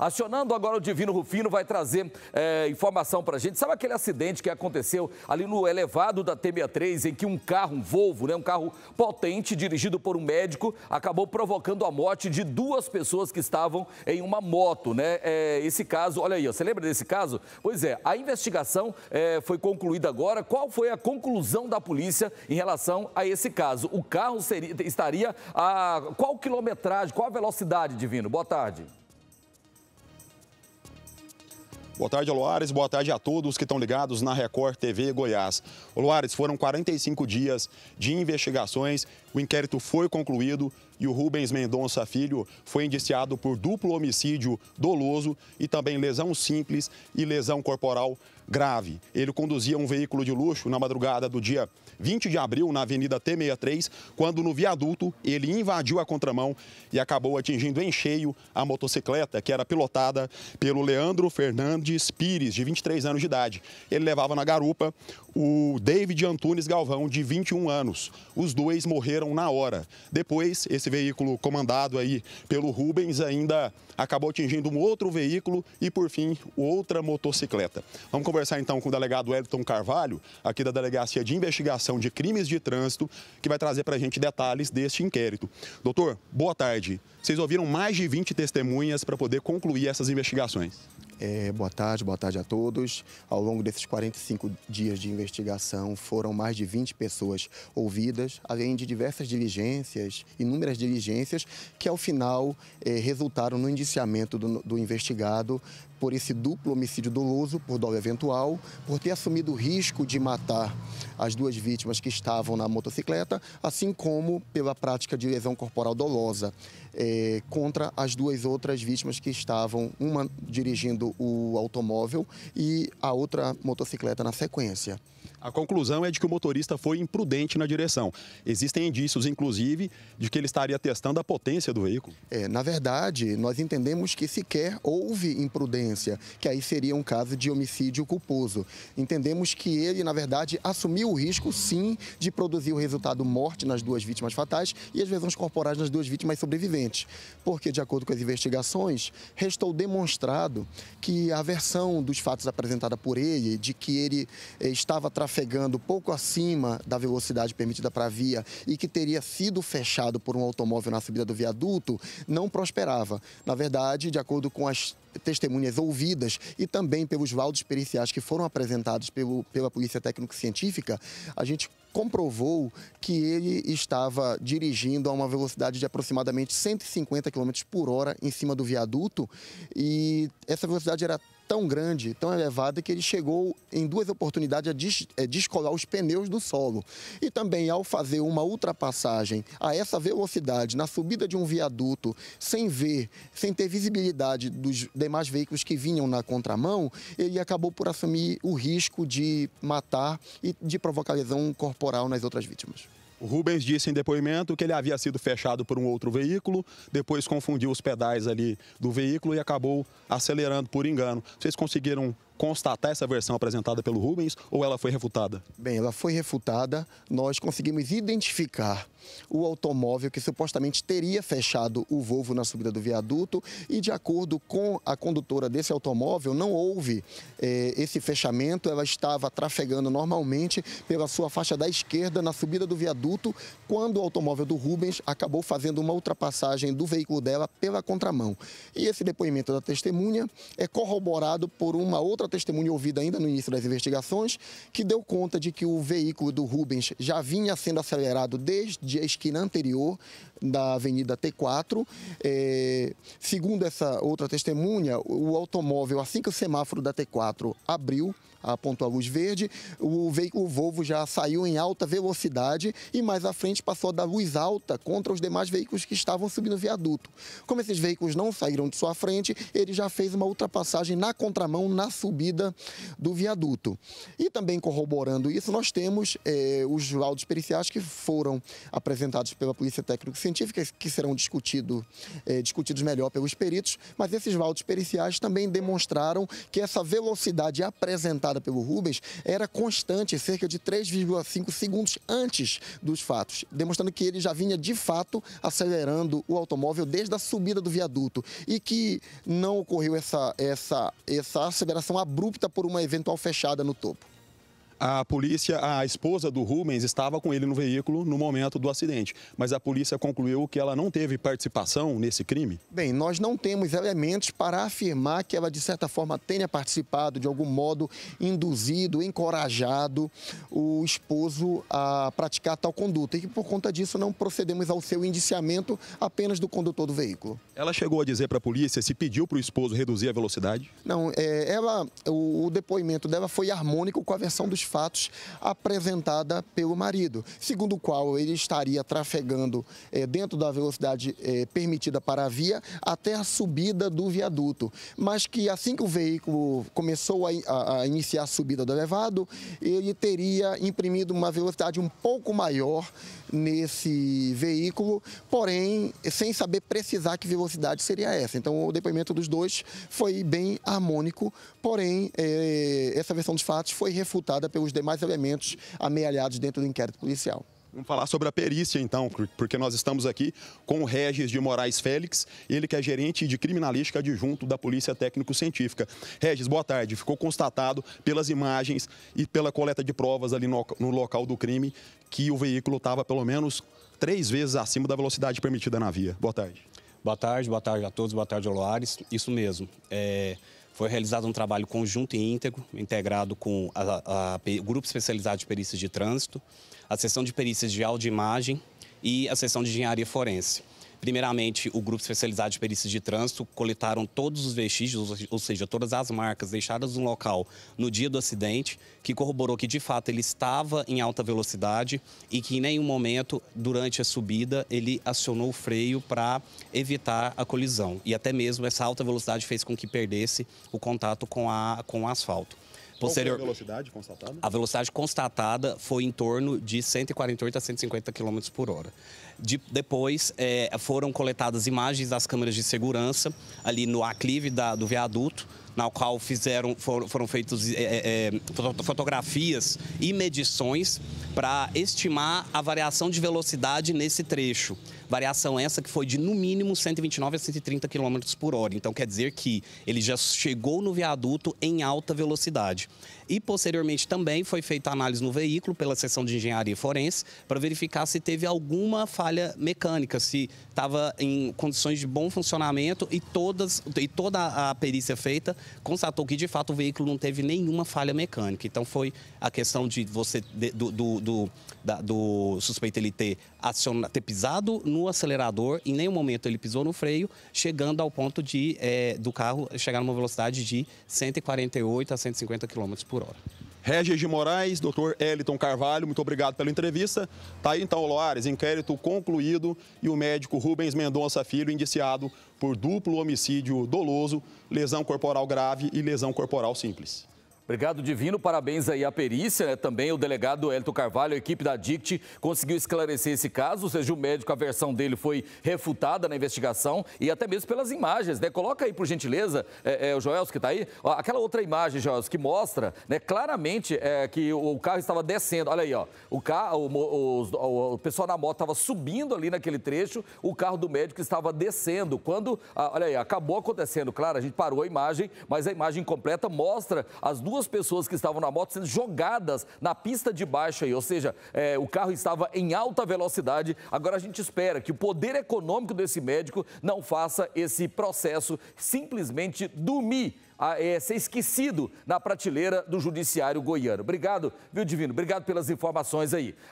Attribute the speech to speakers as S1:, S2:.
S1: Acionando agora o Divino Rufino, vai trazer é, informação para a gente. Sabe aquele acidente que aconteceu ali no elevado da T63, em que um carro, um Volvo, né, um carro potente, dirigido por um médico, acabou provocando a morte de duas pessoas que estavam em uma moto, né? É, esse caso, olha aí, ó, você lembra desse caso? Pois é, a investigação é, foi concluída agora. Qual foi a conclusão da polícia em relação a esse caso? O carro seria, estaria a qual quilometragem, qual a velocidade, Divino? Boa tarde.
S2: Boa tarde, Luares. Boa tarde a todos que estão ligados na Record TV Goiás. Luares, foram 45 dias de investigações, o inquérito foi concluído e o Rubens Mendonça Filho foi indiciado por duplo homicídio doloso e também lesão simples e lesão corporal grave. Ele conduzia um veículo de luxo na madrugada do dia 20 de abril, na Avenida T63, quando no viaduto ele invadiu a contramão e acabou atingindo em cheio a motocicleta que era pilotada pelo Leandro Fernandes Pires, de 23 anos de idade. Ele levava na garupa o David Antunes Galvão, de 21 anos. Os dois morreram na hora. Depois, esse veículo comandado aí pelo Rubens ainda acabou atingindo um outro veículo e, por fim, outra motocicleta. Vamos conversar então com o delegado Elton Carvalho, aqui da Delegacia de Investigação de Crimes de Trânsito, que vai trazer para a gente detalhes deste inquérito. Doutor, boa tarde. Vocês ouviram mais de 20 testemunhas para poder concluir
S3: essas investigações. É, boa tarde, boa tarde a todos. Ao longo desses 45 dias de investigação, foram mais de 20 pessoas ouvidas, além de diversas diligências, inúmeras diligências, que ao final é, resultaram no indiciamento do, do investigado por esse duplo homicídio doloso, por dolo eventual, por ter assumido o risco de matar as duas vítimas que estavam na motocicleta, assim como pela prática de lesão corporal dolosa é, contra as duas outras vítimas que estavam, uma dirigindo o automóvel e a outra motocicleta na sequência.
S2: A conclusão é de que o motorista foi imprudente na direção. Existem indícios, inclusive,
S3: de que ele estaria testando a potência do veículo. É, na verdade, nós entendemos que sequer houve imprudência violência, que aí seria um caso de homicídio culposo. Entendemos que ele, na verdade, assumiu o risco, sim, de produzir o resultado morte nas duas vítimas fatais e as lesões corporais nas duas vítimas sobreviventes. Porque, de acordo com as investigações, restou demonstrado que a versão dos fatos apresentada por ele, de que ele eh, estava trafegando pouco acima da velocidade permitida para a via e que teria sido fechado por um automóvel na subida do viaduto, não prosperava. Na verdade, de acordo com as testemunhas ouvidas e também pelos laudos periciais que foram apresentados pelo, pela Polícia Técnico-Científica, a gente comprovou que ele estava dirigindo a uma velocidade de aproximadamente 150 km por hora em cima do viaduto e essa velocidade era tão grande, tão elevada, que ele chegou em duas oportunidades a eh, descolar os pneus do solo. E também, ao fazer uma ultrapassagem a essa velocidade, na subida de um viaduto, sem ver, sem ter visibilidade dos demais veículos que vinham na contramão, ele acabou por assumir o risco de matar e de provocar lesão corporal nas outras vítimas.
S2: Rubens disse em
S3: depoimento que ele havia
S2: sido fechado por um outro veículo, depois confundiu os pedais ali do veículo e acabou acelerando por engano. Vocês conseguiram constatar essa versão apresentada pelo Rubens ou ela foi
S3: refutada? Bem, ela foi refutada. Nós conseguimos identificar o automóvel que supostamente teria fechado o Volvo na subida do viaduto e, de acordo com a condutora desse automóvel, não houve eh, esse fechamento. Ela estava trafegando normalmente pela sua faixa da esquerda na subida do viaduto quando o automóvel do Rubens acabou fazendo uma ultrapassagem do veículo dela pela contramão. E esse depoimento da testemunha é corroborado por uma outra testemunha ouvida ainda no início das investigações, que deu conta de que o veículo do Rubens já vinha sendo acelerado desde a esquina anterior da Avenida T4. É, segundo essa outra testemunha, o automóvel, assim que o semáforo da T4 abriu, apontou a luz verde, o veículo Volvo já saiu em alta velocidade e mais à frente passou a dar luz alta contra os demais veículos que estavam subindo o viaduto. Como esses veículos não saíram de sua frente, ele já fez uma ultrapassagem na contramão, na subida subida do viaduto. E também corroborando isso, nós temos eh, os laudos periciais que foram apresentados pela Polícia Técnico-Científica, que serão discutido, eh, discutidos melhor pelos peritos, mas esses laudos periciais também demonstraram que essa velocidade apresentada pelo Rubens era constante, cerca de 3,5 segundos antes dos fatos, demonstrando que ele já vinha de fato acelerando o automóvel desde a subida do viaduto e que não ocorreu essa, essa, essa aceleração abrupta abrupta por uma eventual fechada no topo.
S2: A polícia, a esposa do Rubens estava com ele no veículo no momento do acidente, mas a polícia concluiu que ela não teve participação nesse crime?
S3: Bem, nós não temos elementos para afirmar que ela, de certa forma, tenha participado, de algum modo, induzido, encorajado o esposo a praticar tal conduta e que, por conta disso, não procedemos ao seu indiciamento apenas do condutor do veículo.
S2: Ela chegou a dizer para a polícia se pediu para o esposo reduzir a velocidade?
S3: Não, é, ela, o, o depoimento dela foi harmônico com a versão dos fatos apresentada pelo marido, segundo o qual ele estaria trafegando eh, dentro da velocidade eh, permitida para a via até a subida do viaduto, mas que assim que o veículo começou a, a, a iniciar a subida do elevado, ele teria imprimido uma velocidade um pouco maior nesse veículo, porém sem saber precisar que velocidade seria essa. Então o depoimento dos dois foi bem harmônico, porém eh, essa versão dos fatos foi refutada pelo pelos demais elementos amealhados dentro do inquérito policial.
S2: Vamos falar sobre a perícia, então, porque nós estamos aqui com o Regis de Moraes Félix, ele que é gerente de criminalística adjunto da Polícia Técnico-Científica. Regis, boa tarde. Ficou constatado pelas imagens e pela coleta de provas ali no, no local do crime que o veículo estava pelo menos três vezes acima da velocidade permitida na via. Boa tarde. Boa tarde, boa tarde a todos, boa tarde, Oloares. Isso mesmo.
S4: É... Foi realizado um trabalho conjunto e íntegro, integrado com a, a, a, o Grupo Especializado de Perícias de Trânsito, a Seção de Perícias de Áudio e Imagem e a Seção de Engenharia Forense. Primeiramente, o grupo especializado de perícias de trânsito coletaram todos os vestígios, ou seja, todas as marcas deixadas no local no dia do acidente, que corroborou que de fato ele estava em alta velocidade e que em nenhum momento durante a subida ele acionou o freio para evitar a colisão. E até mesmo essa alta velocidade fez com que perdesse o contato com, a, com o asfalto. Posterior... Qual a
S2: velocidade constatada? A
S4: velocidade constatada foi em torno de 148 a 150 km por hora. De, depois é, foram coletadas imagens das câmeras de segurança ali no aclive da, do viaduto, na qual fizeram, foram, foram feitas é, é, é fotografias e medições para estimar a variação de velocidade nesse trecho. Variação essa que foi de no mínimo 129 a 130 km por hora. Então quer dizer que ele já chegou no viaduto em alta velocidade. E, posteriormente, também foi feita análise no veículo pela seção de engenharia forense para verificar se teve alguma falha mecânica, se estava em condições de bom funcionamento e, todas, e toda a perícia feita constatou que, de fato, o veículo não teve nenhuma falha mecânica. Então, foi a questão de você, de, do, do, do, da, do, suspeito ele ter, aciona, ter pisado no acelerador, em nenhum momento ele pisou no freio, chegando ao ponto de, é, do carro chegar numa velocidade de 148 a 150 km por por hora.
S2: Regis de Moraes, doutor Eliton Carvalho, muito obrigado pela entrevista. Tá aí então, Loares, inquérito concluído e o médico Rubens Mendonça Filho indiciado por duplo homicídio doloso, lesão
S1: corporal grave e lesão corporal simples. Obrigado, Divino. Parabéns aí à perícia. Né? Também o delegado Elton Carvalho, a equipe da DICT, conseguiu esclarecer esse caso. Ou seja, o médico, a versão dele foi refutada na investigação e até mesmo pelas imagens. Né? Coloca aí, por gentileza, é, é, o Joels que está aí, ó, aquela outra imagem, Joels, que mostra né, claramente é, que o carro estava descendo. Olha aí, ó, o, carro, o, o, o pessoal na moto estava subindo ali naquele trecho, o carro do médico estava descendo. Quando, a, olha aí, acabou acontecendo. Claro, a gente parou a imagem, mas a imagem completa mostra as duas duas pessoas que estavam na moto sendo jogadas na pista de baixa, aí, ou seja, é, o carro estava em alta velocidade. Agora a gente espera que o poder econômico desse médico não faça esse processo simplesmente dormir. A, é, ser esquecido na prateleira do Judiciário Goiano. Obrigado, viu, Divino? Obrigado pelas informações aí.